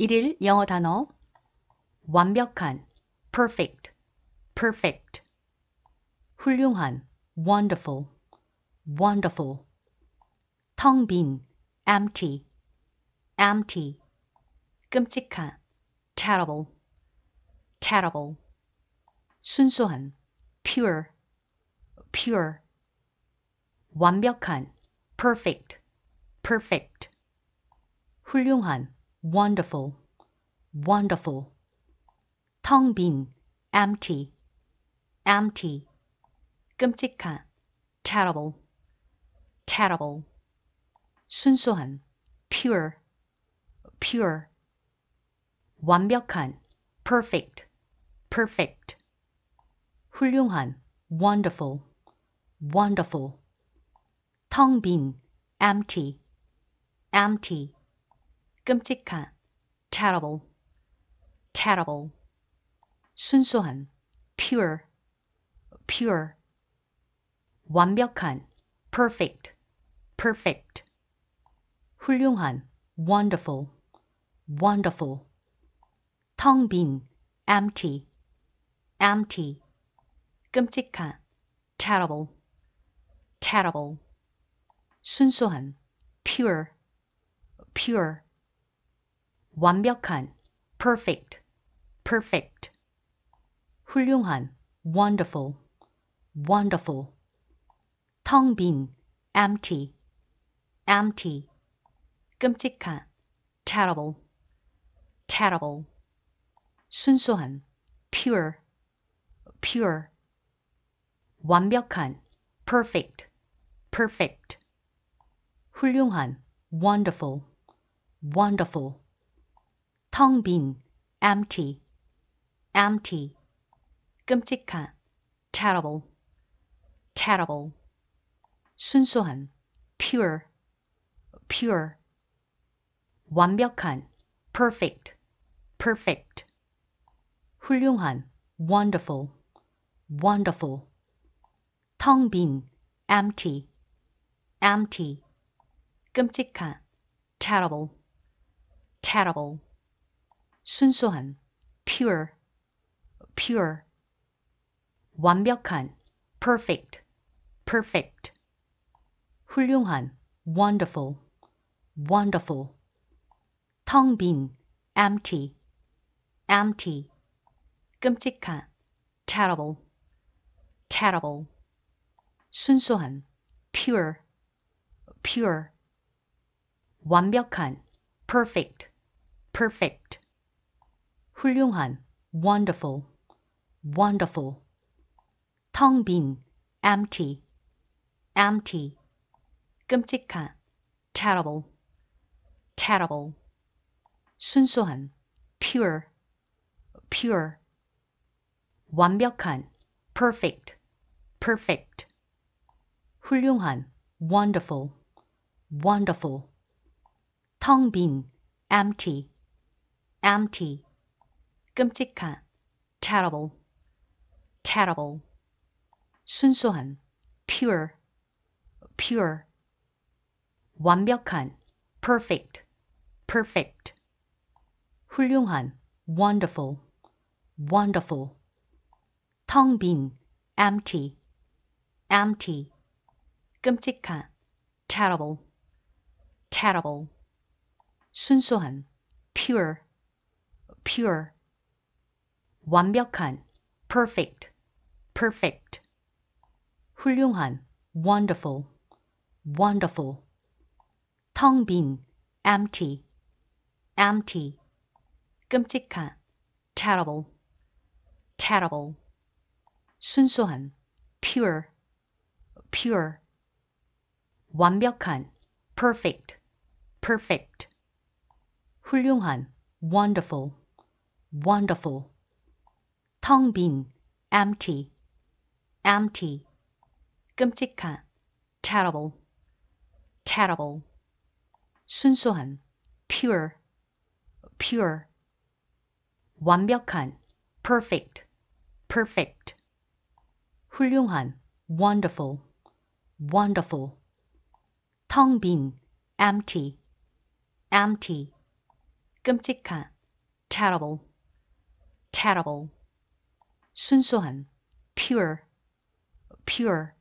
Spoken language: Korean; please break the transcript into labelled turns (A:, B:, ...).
A: 1일 영어 단어 완벽한 perfect, perfect 훌륭한 wonderful, wonderful 텅 빈 empty, empty 끔찍한 terrible, terrible 순수한 pure, pure 완벽한 perfect, perfect 훌륭한 Wonderful, wonderful. bin, empty, empty. 끔찍한, terrible, terrible. 순수한, pure, pure. 완벽한, perfect, perfect. 훌륭한, wonderful, wonderful. bin, empty, empty. 끔찍한 terrible, terrible 순수한 pure, pure 완벽한 perfect, perfect 훌륭한 wonderful, wonderful 텅 빈 empty, empty 끔찍한 terrible, terrible 순수한 pure, pure 완벽한 perfect, perfect. 훌륭한 wonderful, wonderful. 텅 빈 empty, empty. 끔찍한 terrible, terrible. 순수한 pure, pure. 완벽한 perfect, perfect. 훌륭한 wonderful, wonderful. 텅 빈, empty, empty. 끔찍한, terrible, terrible. 순수한, pure, pure. 완벽한, perfect, perfect. 훌륭한, wonderful, wonderful. 텅 빈, empty, empty. 끔찍한, terrible, terrible. 순수한 pure pure 완벽한 perfect perfect 훌륭한 wonderful wonderful 텅빈 empty empty 끔찍한 terrible terrible 순수한 pure pure 완벽한 perfect perfect 훌륭한 wonderful, wonderful 텅 빈 empty, empty 끔찍한 terrible, terrible 순수한 pure, pure 완벽한 perfect, perfect 훌륭한 wonderful, wonderful 텅빈 empty, empty 끔찍한 terrible, terrible 순수한 pure, pure 완벽한 perfect, perfect 훌륭한 wonderful, wonderful 텅 빈 empty, empty 끔찍한 terrible, terrible 순수한 pure, pure 완벽한 perfect, perfect. 훌륭한 wonderful, wonderful. 텅빈 empty, empty. 끔찍한 terrible, terrible. 순수한 pure, pure. 완벽한 perfect, perfect. 훌륭한 wonderful, wonderful. 텅 빈, empty, empty. 끔찍한, terrible, terrible. 순수한, pure, pure. 완벽한, perfect, perfect. 훌륭한, wonderful, wonderful. 텅 빈, empty, empty. 끔찍한, terrible, terrible. 순수한 pure pure